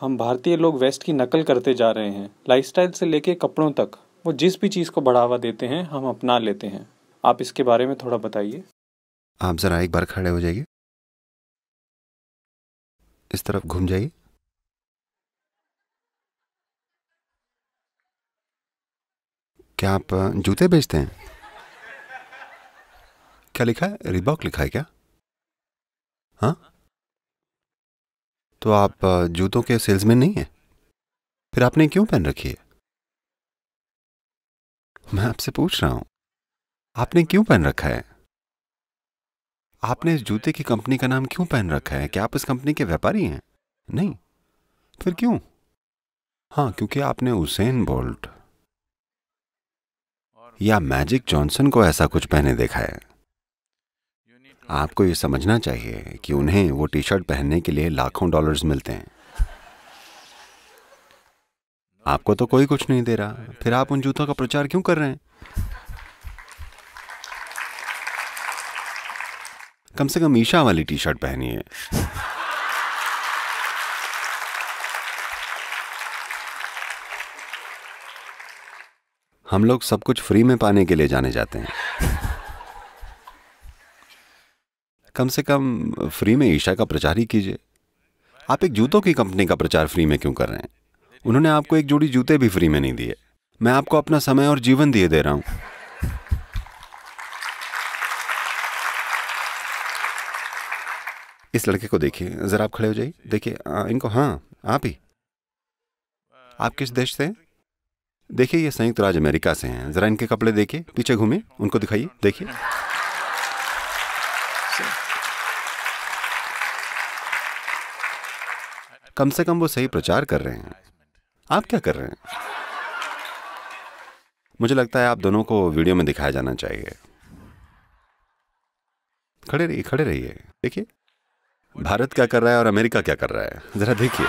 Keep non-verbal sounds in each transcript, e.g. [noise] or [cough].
हम भारतीय लोग वेस्ट की नकल करते जा रहे हैं लाइफस्टाइल से लेके कपड़ों तक वो जिस भी चीज़ को बढ़ावा देते हैं हम अपना लेते हैं आप इसके बारे में थोड़ा बताइए आप ज़रा एक बार खड़े हो जाइए इस तरफ घूम जाइए क्या आप जूते बेचते हैं क्या लिखा है रिबॉक लिखा है क्या तो आप जूतों के सेल्समैन नहीं हैं फिर आपने क्यों पहन रखी है मैं आपसे पूछ रहा हूं आपने क्यों पहन रखा है आपने इस जूते की कंपनी का नाम क्यों पहन रखा है क्या आप इस कंपनी के व्यापारी हैं नहीं फिर क्यों हां क्योंकि आपने उसेन बोल्ट या मैजिक जॉनसन को ऐसा कुछ पहने देखा है आपको ये समझना चाहिए कि उन्हें वो टी शर्ट पहनने के लिए लाखों डॉलर्स मिलते हैं आपको तो कोई कुछ नहीं दे रहा फिर आप उन जूतों का प्रचार क्यों कर रहे हैं कम से कम ईशा वाली टी शर्ट है हम लोग सब कुछ फ्री में पाने के लिए जाने जाते हैं कम से कम फ्री में ईशा का प्रचार ही कीजिए आप एक जूतों की कंपनी का प्रचार फ्री में क्यों कर रहे हैं उन्होंने आपको एक जोड़ी जूते भी फ्री में नहीं दिए मैं आपको अपना समय और जीवन दिए दे रहा हूँ इस लड़के को देखिए जरा आप खड़े हो जाइए देखिए इनको हाँ आप ही आप किस देश से हैं देखिए ये संयुक्त राज्य अमेरिका से हैं जरा इनके कपड़े देखिए पीछे घूमिए उनको दिखाइए देखिए कम से कम वो सही प्रचार कर रहे हैं आप क्या कर रहे हैं मुझे लगता है आप दोनों को वीडियो में दिखाया जाना चाहिए खड़े रहिए खड़े रहिए देखिए भारत क्या कर रहा है और अमेरिका क्या कर रहा है जरा देखिए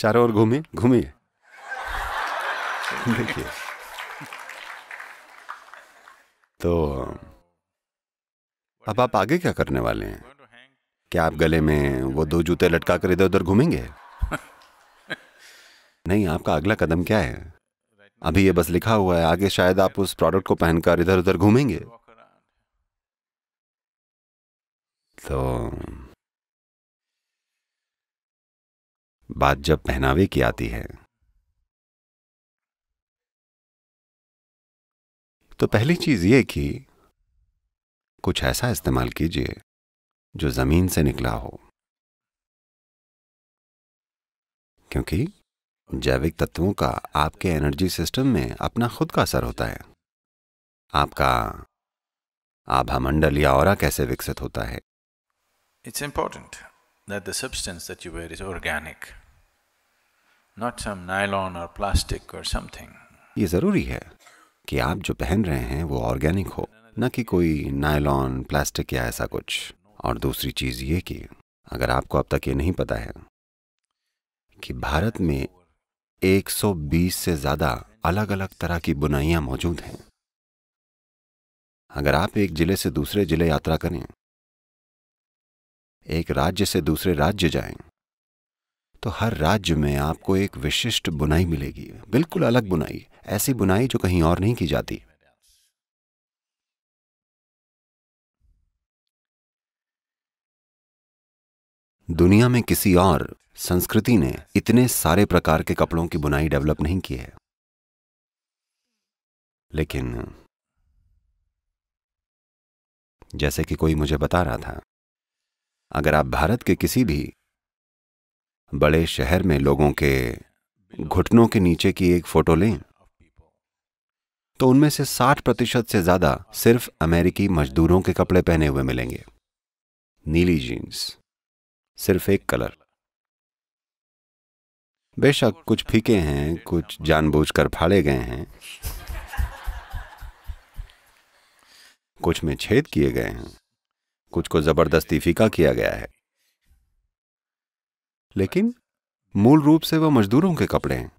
चारों ओर घूमिए घूमिए देखिए तो अब आप आगे क्या करने वाले हैं क्या आप गले में वो दो जूते लटका कर इधर उधर घूमेंगे [laughs] नहीं आपका अगला कदम क्या है अभी ये बस लिखा हुआ है आगे शायद आप उस प्रोडक्ट को पहनकर इधर उधर घूमेंगे तो बात जब पहनावे की आती है तो पहली चीज़ ये कि कुछ ऐसा इस्तेमाल कीजिए जो ज़मीन से निकला हो क्योंकि जैविक तत्वों का आपके एनर्जी सिस्टम में अपना खुद का असर होता है आपका आभा मंडल या और कैसे विकसित होता है it's important that the substance that you wear is organic not some nylon और प्लास्टिक और समथिंग ये जरूरी है कि आप जो पहन रहे हैं वो ऑर्गेनिक हो न कि कोई नायलॉन प्लास्टिक या ऐसा कुछ और दूसरी चीज़ ये कि अगर आपको अब तक ये नहीं पता है कि भारत में 120 से ज़्यादा अलग अलग तरह की बुनाइयां मौजूद हैं अगर आप एक जिले से दूसरे जिले यात्रा करें एक राज्य से दूसरे राज्य जाएं, तो हर राज्य में आपको एक विशिष्ट बुनाई मिलेगी बिल्कुल अलग बुनाई ऐसी बुनाई जो कहीं और नहीं की जाती दुनिया में किसी और संस्कृति ने इतने सारे प्रकार के कपड़ों की बुनाई डेवलप नहीं की है लेकिन जैसे कि कोई मुझे बता रहा था अगर आप भारत के किसी भी बड़े शहर में लोगों के घुटनों के नीचे की एक फोटो लें तो उनमें से 60 प्रतिशत से ज्यादा सिर्फ अमेरिकी मजदूरों के कपड़े पहने हुए मिलेंगे नीली जीन्स सिर्फ एक कलर बेशक कुछ फीके हैं कुछ जानबूझकर फाड़े गए हैं कुछ में छेद किए गए हैं कुछ को जबरदस्ती फीका किया गया है लेकिन मूल रूप से वह मजदूरों के कपड़े हैं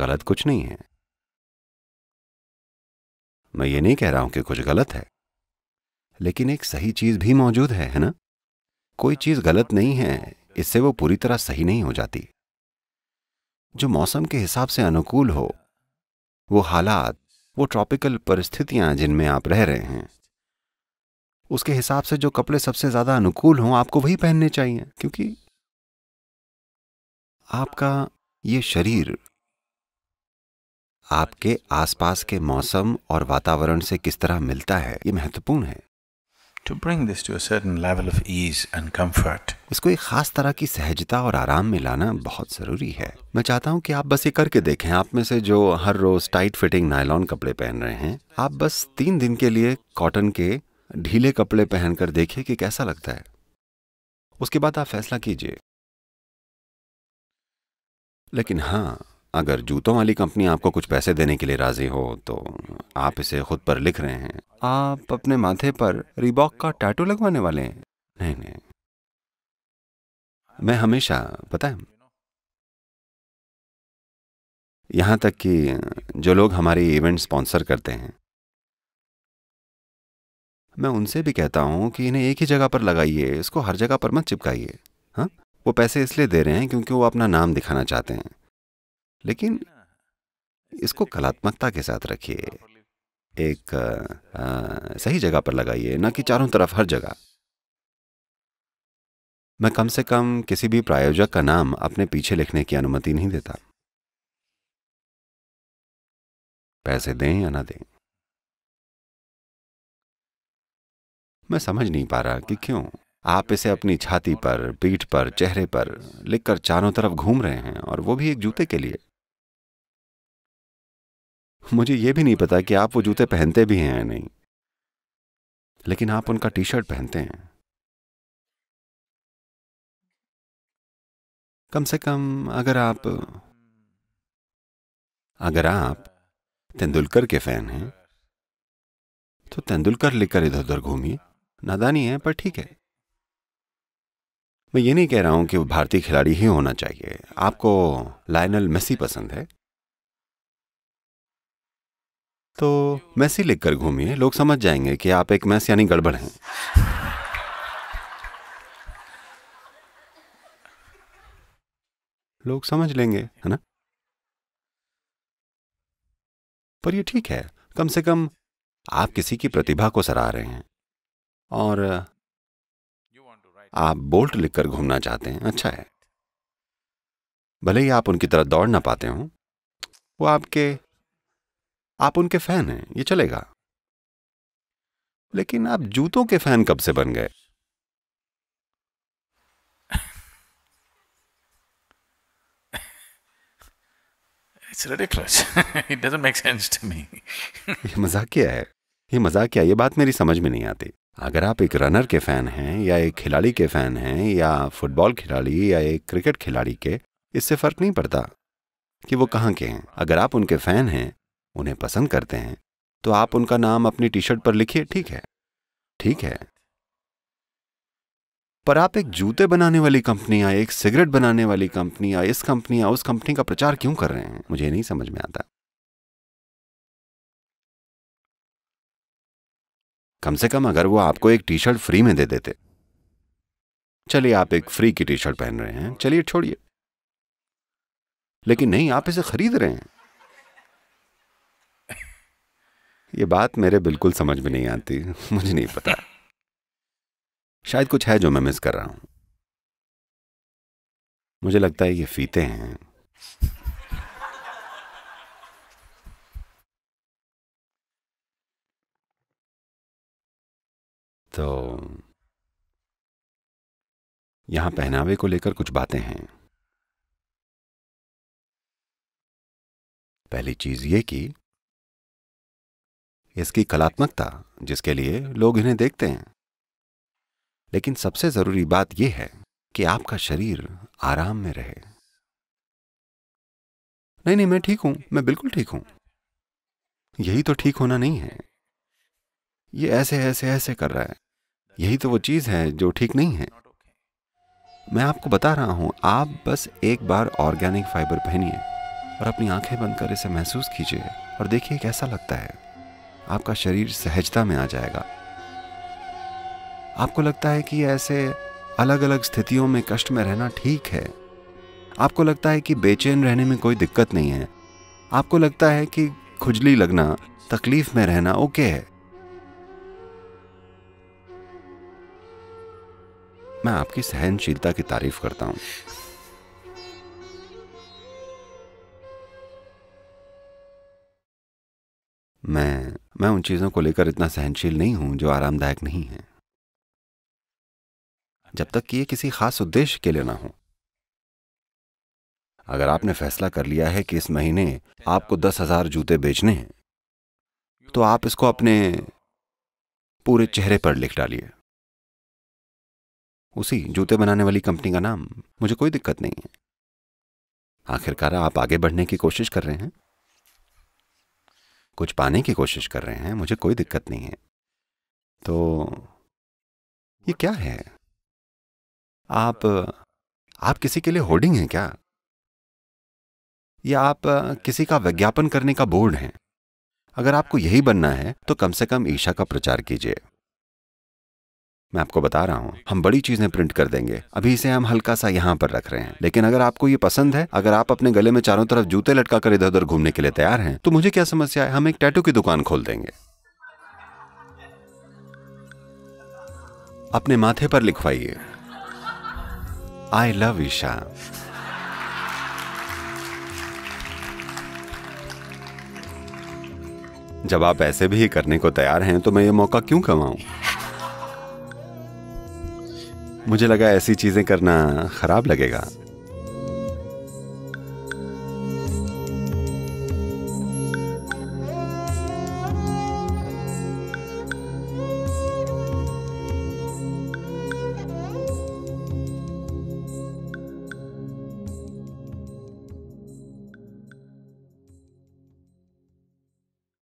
गलत कुछ नहीं है मैं ये नहीं कह रहा हूं कि कुछ गलत है लेकिन एक सही चीज भी मौजूद है है ना कोई चीज गलत नहीं है इससे वो पूरी तरह सही नहीं हो जाती जो मौसम के हिसाब से अनुकूल हो वो हालात वो ट्रॉपिकल परिस्थितियां जिनमें आप रह रहे हैं उसके हिसाब से जो कपड़े सबसे ज़्यादा अनुकूल हों आपको वही पहनने चाहिए क्योंकि आपका ये शरीर आपके आसपास के मौसम और वातावरण से किस तरह मिलता है ये महत्वपूर्ण है To bring this to a certain level of ease and comfort. इसको एक खास तरह की सहजता और आराम में लाना बहुत ज़रूरी है मैं चाहता हूँ कि आप बस ये करके देखें आप में से जो हर रोज़ टाइट फिटिंग नायलॉन कपड़े पहन रहे हैं आप बस तीन दिन के लिए कॉटन के ढीले कपड़े पहनकर देखिए कि कैसा लगता है उसके बाद आप फैसला कीजिए लेकिन हाँ अगर जूतों वाली कंपनी आपको कुछ पैसे देने के लिए राजी हो तो आप इसे खुद पर लिख रहे हैं आप अपने माथे पर रिबॉक का टैटू लगवाने वाले हैं नहीं नहीं मैं हमेशा पता है यहां तक कि जो लोग हमारे इवेंट स्पॉन्सर करते हैं मैं उनसे भी कहता हूँ कि इन्हें एक ही जगह पर लगाइए इसको हर जगह पर मत चिपकाइए हाँ वो पैसे इसलिए दे रहे हैं क्योंकि वो अपना नाम दिखाना चाहते हैं लेकिन इसको कलात्मकता के साथ रखिए एक आ, सही जगह पर लगाइए ना कि चारों तरफ हर जगह मैं कम से कम किसी भी प्रायोजक का नाम अपने पीछे लिखने की अनुमति नहीं देता पैसे दें या ना दें मैं समझ नहीं पा रहा कि क्यों आप इसे अपनी छाती पर पीठ पर चेहरे पर लिखकर चारों तरफ घूम रहे हैं और वो भी एक जूते के लिए मुझे यह भी नहीं पता कि आप वो जूते पहनते भी हैं या नहीं लेकिन आप उनका टी शर्ट पहनते हैं कम से कम अगर आप अगर आप तेंदुलकर के फैन हैं तो तेंदुलकर लेकर इधर उधर घूमिए नादानी है पर ठीक है मैं ये नहीं कह रहा हूं कि वो भारतीय खिलाड़ी ही होना चाहिए आपको लाइनल मेसी पसंद है तो मैसी लिखकर घूमिए लोग समझ जाएंगे कि आप एक मैस यानी गड़बड़ हैं लोग समझ लेंगे है ना पर ये ठीक है कम से कम आप किसी की प्रतिभा को सराह रहे हैं और आप बोल्ट लिखकर घूमना चाहते हैं अच्छा है भले ही आप उनकी तरह दौड़ ना पाते हो वो आपके आप उनके फैन हैं ये चलेगा लेकिन आप जूतों के फैन कब से बन गए It's ridiculous. [laughs] ये मजाकिया है ये मजाकिया ये बात मेरी समझ में नहीं आती अगर आप एक रनर के फ़ैन हैं या एक खिलाड़ी के फ़ैन हैं या फुटबॉल खिलाड़ी या एक क्रिकेट खिलाड़ी के इससे फ़र्क नहीं पड़ता कि वो कहाँ के हैं अगर आप उनके फ़ैन हैं उन्हें पसंद करते हैं तो आप उनका नाम अपनी टी शर्ट पर लिखिए ठीक है ठीक है पर आप एक जूते बनाने वाली कंपनी या एक सिगरेट बनाने वाली कंपनी या इस कंपनी या उस कंपनी का प्रचार क्यों कर रहे हैं मुझे नहीं समझ में आता कम से कम अगर वो आपको एक टी शर्ट फ्री में दे देते चलिए आप एक फ्री की टी शर्ट पहन रहे हैं चलिए छोड़िए लेकिन नहीं आप इसे खरीद रहे हैं ये बात मेरे बिल्कुल समझ में नहीं आती [laughs] मुझे नहीं पता शायद कुछ है जो मैं मिस कर रहा हूं मुझे लगता है ये फीते हैं तो यहां पहनावे को लेकर कुछ बातें हैं पहली चीज ये कि इसकी कलात्मकता जिसके लिए लोग इन्हें देखते हैं लेकिन सबसे जरूरी बात यह है कि आपका शरीर आराम में रहे नहीं नहीं मैं ठीक हूं मैं बिल्कुल ठीक हूं यही तो ठीक होना नहीं है ये ऐसे ऐसे ऐसे कर रहा है यही तो वो चीज़ है जो ठीक नहीं है मैं आपको बता रहा हूँ आप बस एक बार ऑर्गेनिक फाइबर पहनिए और अपनी आंखें बंद कर इसे महसूस कीजिए और देखिए कैसा लगता है आपका शरीर सहजता में आ जाएगा आपको लगता है कि ऐसे अलग अलग स्थितियों में कष्ट में रहना ठीक है आपको लगता है कि बेचैन रहने में कोई दिक्कत नहीं है आपको लगता है कि खुजली लगना तकलीफ में रहना ओके है मैं आपकी सहनशीलता की तारीफ करता हूं मैं मैं उन चीज़ों को लेकर इतना सहनशील नहीं हूं जो आरामदायक नहीं है जब तक कि ये किसी खास उद्देश्य के लिए ना हो अगर आपने फैसला कर लिया है कि इस महीने आपको दस हजार जूते बेचने हैं तो आप इसको अपने पूरे चेहरे पर लिख डालिए उसी जूते बनाने वाली कंपनी का नाम मुझे कोई दिक्कत नहीं है आखिरकार आप आगे बढ़ने की कोशिश कर रहे हैं कुछ पाने की कोशिश कर रहे हैं मुझे कोई दिक्कत नहीं है तो ये क्या है आप आप किसी के लिए होर्डिंग हैं क्या या आप किसी का विज्ञापन करने का बोर्ड हैं अगर आपको यही बनना है तो कम से कम ईशा का प्रचार कीजिए मैं आपको बता रहा हूँ हम बड़ी चीजें प्रिंट कर देंगे अभी इसे हम हल्का सा यहाँ पर रख रहे हैं लेकिन अगर आपको ये पसंद है अगर आप अपने गले में चारों तरफ जूते लटका कर इधर उधर घूमने के लिए तैयार हैं तो मुझे क्या समस्या है हम एक टैटू की दुकान खोल देंगे अपने माथे पर लिखवाइए आई लव ईशा जब आप ऐसे भी करने को तैयार हैं तो मैं ये मौका क्यों कमाऊं? मुझे लगा ऐसी चीज़ें करना ख़राब लगेगा